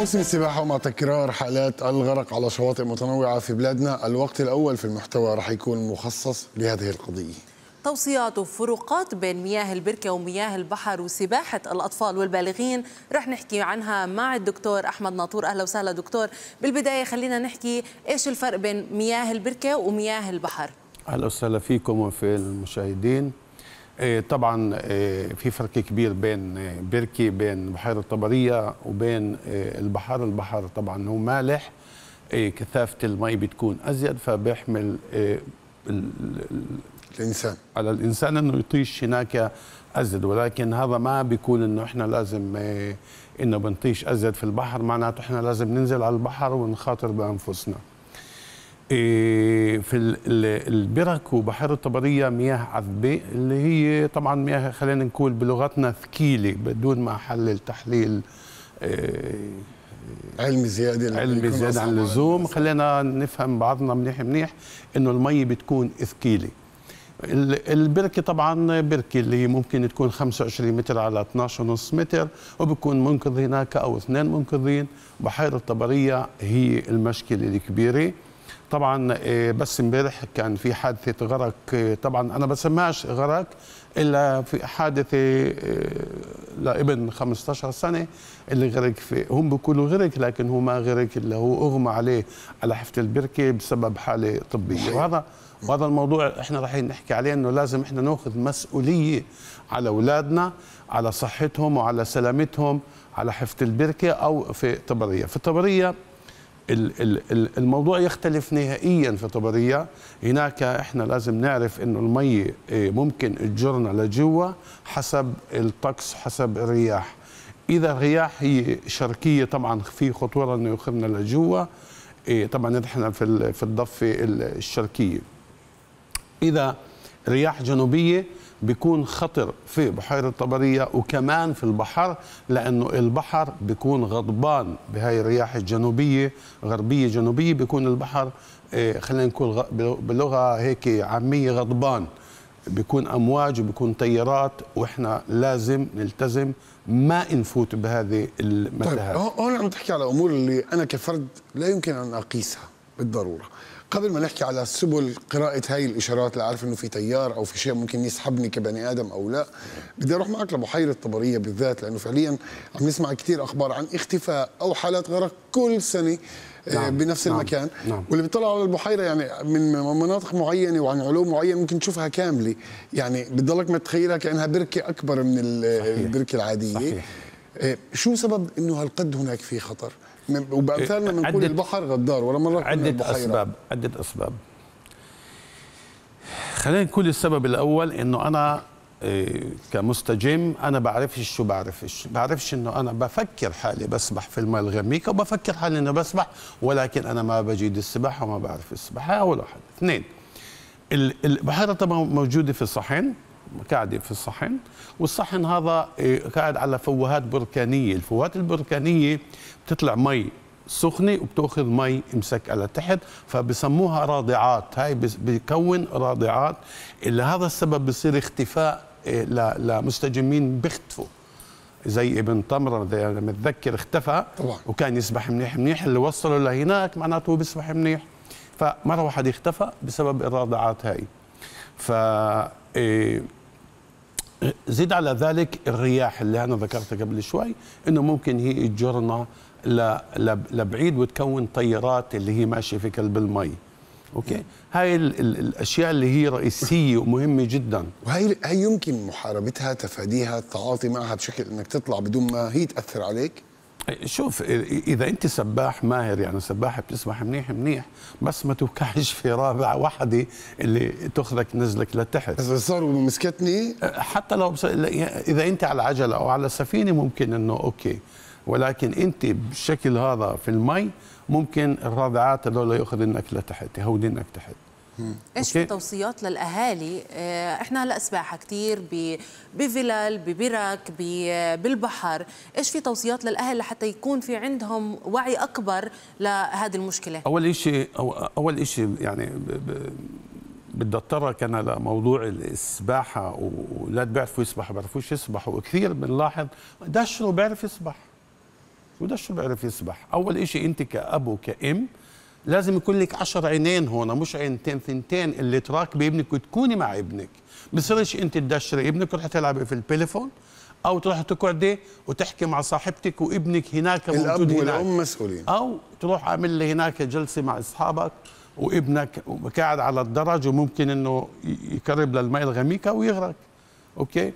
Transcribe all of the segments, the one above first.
موسم السباحة ومع تكرار حالات الغرق على شواطئ متنوعة في بلادنا الوقت الأول في المحتوى رح يكون مخصص لهذه القضية توصيات وفروقات بين مياه البركة ومياه البحر وسباحة الأطفال والبالغين رح نحكي عنها مع الدكتور أحمد ناطور أهلا وسهلا دكتور بالبداية خلينا نحكي إيش الفرق بين مياه البركة ومياه البحر أهلا وسهلا فيكم وفي المشاهدين إيه، طبعا إيه، في فرق كبير بين إيه، بيركي بين بحيرة طبرية وبين البحر البحر طبعا هو مالح كثافة المي بتكون أزيد فبيحمل الإنسان على الإنسان أنه يطيش هناك أزيد ولكن هذا ما بيكون أنه إحنا لازم إنه بنطيش أزيد في البحر معناته إحنا لازم ننزل على البحر ونخاطر بأنفسنا في البرك وبحيرة طبرية مياه عذبة اللي هي طبعا مياه خلينا نقول بلغتنا ثكيلة بدون ما أحلل تحليل آه، علمي زيادة علمي زيادة عن اللزوم خلينا نفهم بعضنا منيح منيح إنه المي بتكون ثكيلة البركة طبعا بركة اللي هي ممكن تكون 25 متر على 12 ونص متر وبكون منقذ هناك أو اثنين منقذين بحيرة طبرية هي المشكلة الكبيرة طبعا آه، بس امبارح كان في حادثه غرق آه، طبعا انا بسمعش غرق الا في حادثه آه، لابن 15 سنه اللي غرق في هم بيقولوا غرق لكن هو ما غرق اللي هو اغمى عليه على حفت البركه بسبب حاله طبيه وهذا وهذا الموضوع احنا رايحين نحكي عليه انه لازم احنا ناخذ مسؤوليه على اولادنا على صحتهم وعلى سلامتهم على حفت البركه او في طبريه في طبريه الموضوع يختلف نهائيا في طبريه هناك احنا لازم نعرف انه المي آه، ممكن تجرنا لجوا حسب الطقس حسب الرياح اذا الرياح هي شرقيه طبعا في خطوره انه يخرنا لجوا آه، طبعا نحن في في الضفه الشرقيه اذا رياح جنوبيه بيكون خطر في بحيرة طبرية وكمان في البحر لأنه البحر بيكون غضبان بهاي الرياح الجنوبية غربية جنوبية بيكون البحر إيه، خلينا نقول بلغة هيك عامية غضبان بيكون امواج وبيكون تيارات واحنا لازم نلتزم ما نفوت بهذه المتاهات طيب هون عم تحكي على امور اللي انا كفرد لا يمكن ان اقيسها بالضروره قبل ما نحكي على سبل قراءة هاي الإشارات لأعرف إنه في تيار أو في شيء ممكن يسحبني كبني آدم أو لا بدي أروح معك لبحيرة طبرية بالذات لأنه فعليا عم نسمع كثير أخبار عن اختفاء أو حالات غرق كل سنة آه، نعم بنفس نعم المكان نعم واللي بيطلعوا على البحيره يعني من مناطق معينه وعن علوم معينه ممكن تشوفها كامله يعني بتضلك متخيلها كانها بركه اكبر من البركه العاديه صحيح. آه، شو سبب انه هالقد هناك في خطر؟ وبأمثالنا من كل البحر غدار ولا مرة عدة أسباب عدة أسباب خلينا نقول السبب الأول إنه أنا آه، كمستجم انا بعرفش شو بعرفش بعرفش انه انا بفكر حالي بسبح في الماء الغميق وبفكر حالي انه بسبح ولكن انا ما بجيد السباحه وما بعرف السباحه اول واحد اثنين البحيره طبعا موجوده في الصحن قاعده في الصحن والصحن هذا قاعد إيه، على فوهات بركانيه الفوهات البركانيه بتطلع مي سخنه وبتاخذ مي على تحت فبسموها راضعات هاي بكون راضعات اللي لهذا السبب بصير اختفاء إيه، لمستجمين بيختفوا زي ابن تمره اذا متذكر اختفى طبعا. وكان يسبح منيح منيح اللي وصله لهناك معناته هو بيسبح منيح فمره واحد اختفى بسبب الراضعات هاي ف إيه، زيد على ذلك الرياح اللي انا ذكرتها قبل شوي انه ممكن هي تجرنا لبعيد وتكون طيارات اللي هي ماشيه في كلب المي اوكي هاي الـ الـ الاشياء اللي هي رئيسيه ومهمه جدا وهي هي يمكن محاربتها تفاديها التعاطي معها بشكل انك تطلع بدون ما هي تاثر عليك شوف اذا انت سباح ماهر يعني سباحه بتسبح منيح منيح بس ما توقعش في رابع وحده اللي تاخذك نزلك لتحت اذا صار ومسكتني حتى لو بس... يعني اذا انت على عجله او على سفينه ممكن انه اوكي ولكن انت بالشكل هذا في المي ممكن الرادعات هذول ياخذنك لتحت يهودنك تحت ايش في توصيات للاهالي آه، احنا هلا سباحه كثير بفلل ببرك بالبحر ايش في توصيات للاهل لحتى يكون في عندهم وعي اكبر لهذه المشكله اول شيء اول شيء يعني بدي اتطرق انا لموضوع السباحه واولاد بيعرفوا يسبحوا بيعرفوش يسبحوا وكثير بنلاحظ دشره بيعرف يسبح ودشره بيعرف يسبح اول شيء انت كاب وكام لازم يكون لك 10 عينين هون مش عينتين ثنتين اللي تراك ابنك وتكوني مع ابنك بصيرش انت تدشري ابنك وتروحي تلعبي في التليفون او تروحي تقعدي وتحكي مع صاحبتك وابنك هناك موجود الاب والام مسؤولين او تروح اعمل لي هناك جلسه مع اصحابك وابنك قاعد على الدرج وممكن انه يقرب للماء الغميكه ويغرق اوكي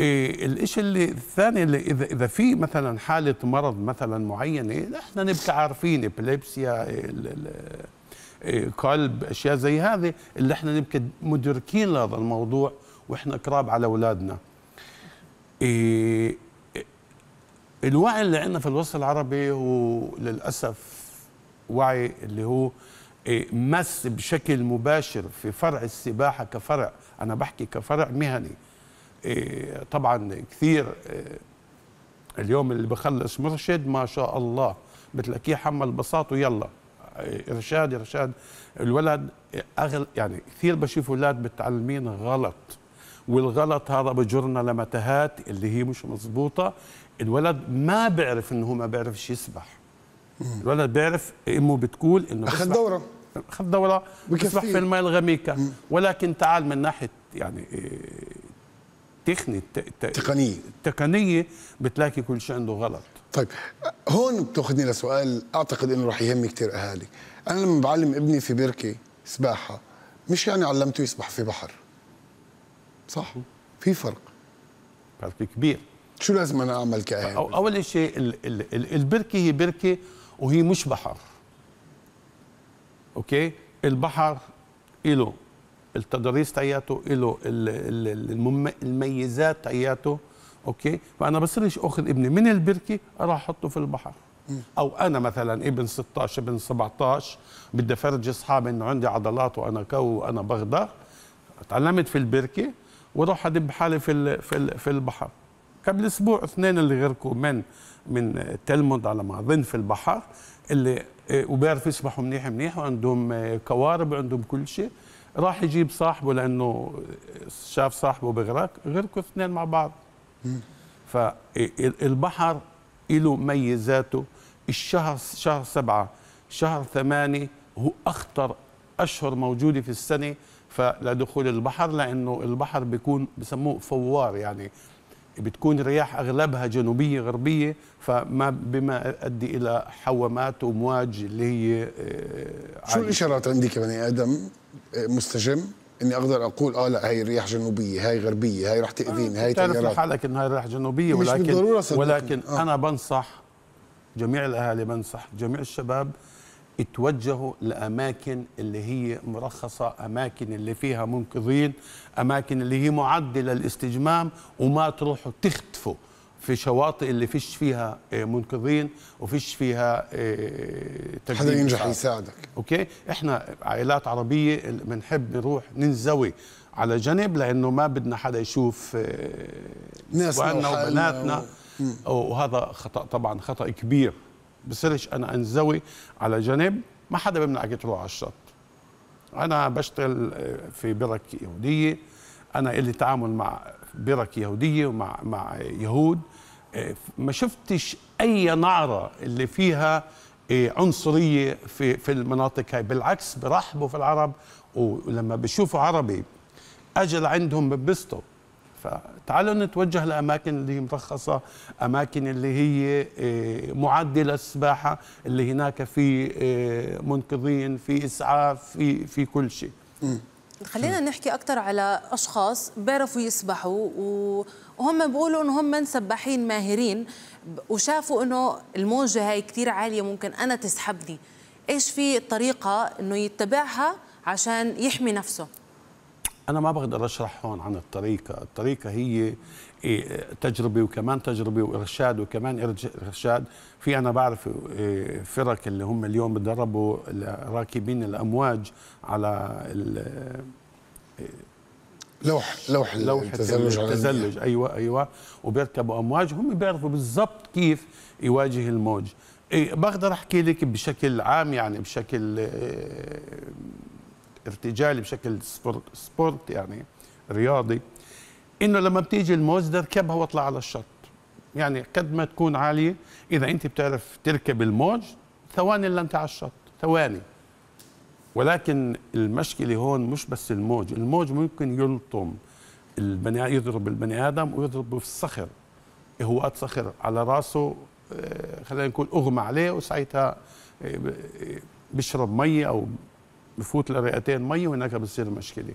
إيه الشيء اللي الثاني اللي اذا اذا في مثلا حاله مرض مثلا معينه إيه، احنا نبقى عارفين ابيليبسيا إيه، قلب اشياء زي هذه اللي احنا نبقى مدركين لهذا الموضوع واحنا قراب على اولادنا إيه الوعي اللي عندنا في الوسط العربي هو للاسف وعي اللي هو إيه، مس بشكل مباشر في فرع السباحه كفرع انا بحكي كفرع مهني إيه، طبعا كثير إيه، اليوم اللي بخلص مرشد ما شاء الله بتلاقيه حمل بساط ويلا إيه، ارشاد ارشاد الولد أغل يعني كثير بشوف اولاد متعلمين غلط والغلط هذا بجرنا لمتاهات اللي هي مش مضبوطه الولد ما بيعرف انه هو ما بيعرفش يسبح الولد بيعرف امه بتقول انه اخذ دوره اخذ دوره بيسبح في الماء الغميكه ولكن تعال من ناحيه يعني تقني تقنيه تقنيه بتلاقي كل شيء عنده غلط طيب هون بتاخذني لسؤال اعتقد انه رح يهم كثير اهالي انا لما بعلم ابني في بركه سباحه مش يعني علمته يسبح في بحر صح في فرق فرق كبير شو لازم انا اعمل كاهل أو اول شيء البركه هي بركه وهي مش بحر اوكي البحر له التضاريس تاعياته له المميزات تاعياته اوكي فانا بصيرش اخذ ابني من البركه اروح احطه في البحر او انا مثلا ابن 16 ابن 17 بدي افرجي اصحابي انه عندي عضلات وانا كو وانا بغدر اتعلمت في البركه واروح ادب حالي في في في البحر قبل اسبوع اثنين اللي غرقوا من من تلمود على ما اظن في البحر اللي إيه، وبيعرفوا يسبحوا منيح منيح وعندهم قوارب إيه، وعندهم كل شيء راح يجيب صاحبه لانه شاف صاحبه بغرق غرقوا اثنين مع بعض فالبحر له ميزاته الشهر شهر سبعة شهر ثمانية هو أخطر أشهر موجودة في السنة فلدخول البحر لأنه البحر بيكون بسموه فوار يعني بتكون رياح أغلبها جنوبية غربية فما بما يؤدي إلى حوامات ومواج اللي هي آه، شو الإشارات عندك يا بني آدم مستجم اني اقدر اقول اه لا هي رياح جنوبيه هاي غربيه هاي رح تاذيني هاي تاذيني بتعرف لحالك انه هي رياح جنوبيه مش ولكن ولكن آه. انا بنصح جميع الاهالي بنصح جميع الشباب يتوجهوا لاماكن اللي هي مرخصه اماكن اللي فيها منقذين اماكن اللي هي معده للاستجمام وما تروحوا تختفوا في شواطئ اللي فيش فيها آه، منقذين وفيش فيها آه، تجديد حدا ينجح يساعدك اوكي احنا عائلات عربيه بنحب نروح ننزوي على جنب لانه ما بدنا حدا يشوف آه، نسواننا وبناتنا و... وهذا خطا طبعا خطا كبير بصيرش انا انزوي على جنب ما حدا بيمنعك تروح على الشط انا بشتغل في برك يهوديه انا اللي تعامل مع برك يهوديه ومع مع يهود آه، ما شفتش اي نعره اللي فيها آه، عنصريه في في المناطق هاي بالعكس برحبوا في العرب ولما بشوفوا عربي اجل عندهم ببسطوا فتعالوا نتوجه لاماكن اللي هي مرخصه اماكن اللي هي آه، معدله للسباحه اللي هناك في منقذين في اسعاف في في كل شيء خلينا نحكي اكثر على اشخاص بيعرفوا يسبحوا وهم بيقولوا انه هم سباحين ماهرين وشافوا انه الموجه هاي كثير عاليه ممكن انا تسحبني ايش في طريقه انه يتبعها عشان يحمي نفسه انا ما بقدر اشرح هون عن الطريقه الطريقه هي إيه، تجربه وكمان تجربه وارشاد وكمان ارشاد في انا بعرف إيه، فرق اللي هم اليوم بدربوا راكبين الامواج على إيه، لوح لوح لوح التزلج, التزلج ايوه ايوه وبيركبوا امواج هم بيعرفوا بالضبط كيف يواجه الموج بقدر احكي لك بشكل عام يعني بشكل ارتجالي بشكل سبورت يعني رياضي انه لما بتيجي الموز ده اركبها واطلع على الشط يعني قد ما تكون عاليه اذا انت بتعرف تركب الموج ثواني اللي انت على الشط ثواني ولكن المشكله هون مش بس الموج الموج ممكن يلطم البني يضرب البني ادم ويضرب في الصخر هو صخر على راسه آه، خلينا نقول اغمى عليه وساعتها آه، آه، بيشرب مي او بفوت لرئتين مي وهناك بتصير مشكله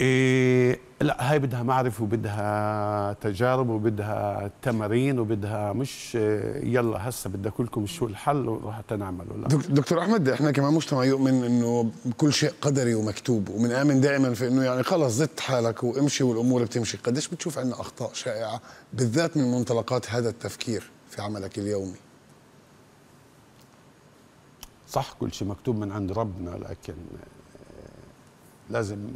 إيه لا هاي بدها معرفه وبدها تجارب وبدها تمارين وبدها مش إيه، يلا هسه اقول كلكم شو الحل وراح تنعملوا لا دكتور احمد احنا كمان مجتمع يؤمن انه كل شيء قدري ومكتوب وبنامن دائما في انه يعني خلص زدت حالك وامشي والامور بتمشي قديش بتشوف عندنا اخطاء شائعه بالذات من منطلقات هذا التفكير في عملك اليومي صح كل شيء مكتوب من عند ربنا لكن إيه، لازم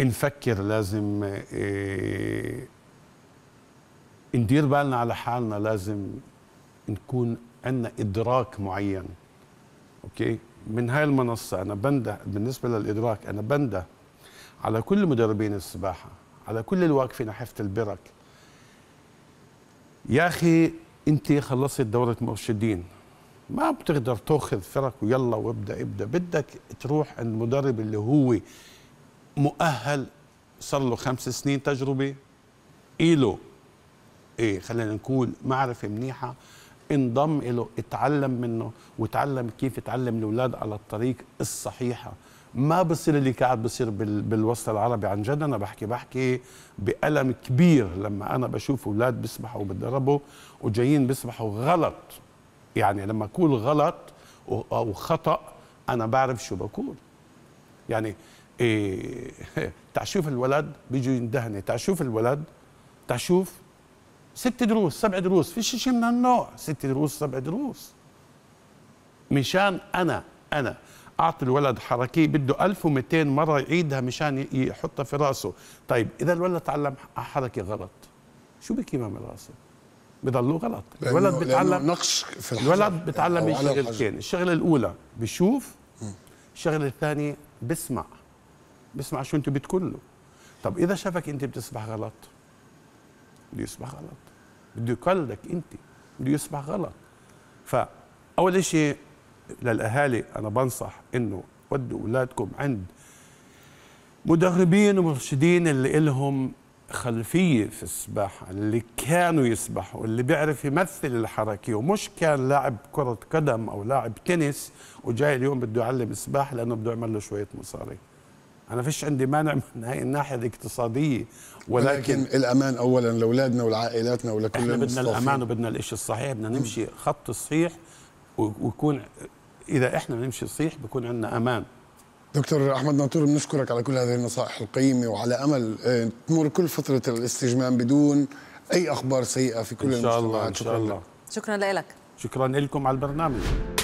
نفكر لازم آه، ندير بالنا على حالنا لازم نكون عنا ادراك معين اوكي من هاي المنصه انا بنده بالنسبه للادراك انا بنده على كل مدربين السباحه على كل الواقفين حفت البرك يا اخي انت خلصت دوره مرشدين ما بتقدر تاخذ فرق ويلا وابدا ابدا بدك تروح عند المدرب اللي هو مؤهل صار له خمس سنين تجربه إله ايه خلينا نقول معرفه منيحه انضم له اتعلم منه وتعلم كيف تعلم الاولاد على الطريق الصحيحه ما بصير اللي قاعد بصير بالوسط العربي عن جد انا بحكي بحكي بألم كبير لما انا بشوف اولاد بيسبحوا وبتدربوا وجايين بيسبحوا غلط يعني لما اقول غلط او خطا انا بعرف شو بقول يعني إيه تعشوف الولد بيجوا يندهني تعشوف الولد تعشوف ست دروس سبع دروس فيش شيء من هالنوع ست دروس سبع دروس مشان أنا أنا أعطي الولد حركي بده 1200 مرة يعيدها مشان يحطها في راسه طيب إذا الولد تعلم حركة غلط شو بكي من راسه بضلوا غلط الولد بتعلم نقص في الولد بتعلم من شغلتين الشغله الاولى بشوف الشغله الثانيه بسمع بيسمع شو انت بتقول له طب اذا شافك انت بتسبح غلط بده يسبح غلط بده يقلدك انت بده يسبح غلط فاول شيء للاهالي انا بنصح انه ودوا اولادكم عند مدربين ومرشدين اللي لهم خلفيه في السباحه اللي كانوا يسبحوا اللي بيعرف يمثل الحركه ومش كان لاعب كره قدم او لاعب تنس وجاي اليوم بده يعلم السباحه لانه بده يعمل له شويه مصاري انا فيش عندي مانع من هاي الناحيه الاقتصاديه ولكن, ولكن الامان اولا لاولادنا ولعائلاتنا ولكل احنا بدنا الامان وبدنا الشيء الصحيح بدنا نمشي خط صحيح ويكون اذا احنا بنمشي صحيح بكون عندنا امان دكتور احمد ناطور بنشكرك على كل هذه النصائح القيمه وعلى امل آه، تمر كل فتره الاستجمام بدون اي اخبار سيئه في كل إن شاء المجتمعات الله إن شاء الله. لك شكرا لك شكرا لكم على البرنامج